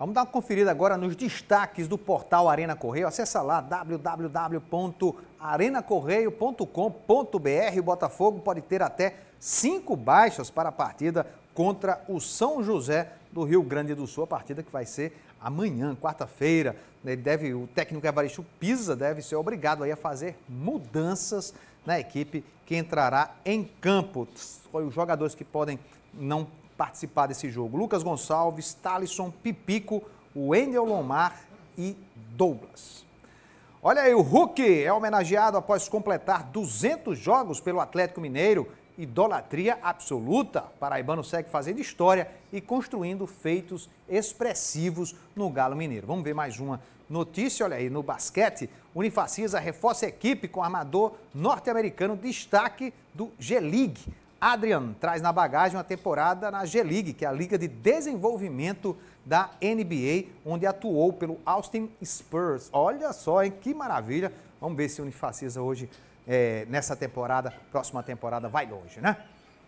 Vamos dar uma conferida agora nos destaques do portal Arena Correio. Acesse lá www.arenacorreio.com.br. O Botafogo pode ter até cinco baixas para a partida contra o São José do Rio Grande do Sul, a partida que vai ser amanhã, quarta-feira. deve, o técnico Evaristo Pisa deve ser obrigado a fazer mudanças na equipe que entrará em campo. Os jogadores que podem não participar desse jogo. Lucas Gonçalves, Talisson, Pipico, Wendel Lomar e Douglas. Olha aí, o Hulk é homenageado após completar 200 jogos pelo Atlético Mineiro. Idolatria absoluta. Paraibano segue fazendo história e construindo feitos expressivos no Galo Mineiro. Vamos ver mais uma notícia, olha aí, no basquete. Unifacisa reforça a equipe com armador norte-americano, destaque do G-League. Adrian traz na bagagem uma temporada na G-League, que é a liga de desenvolvimento da NBA, onde atuou pelo Austin Spurs. Olha só, hein? Que maravilha. Vamos ver se o Unifacisa hoje, é, nessa temporada, próxima temporada, vai longe, né?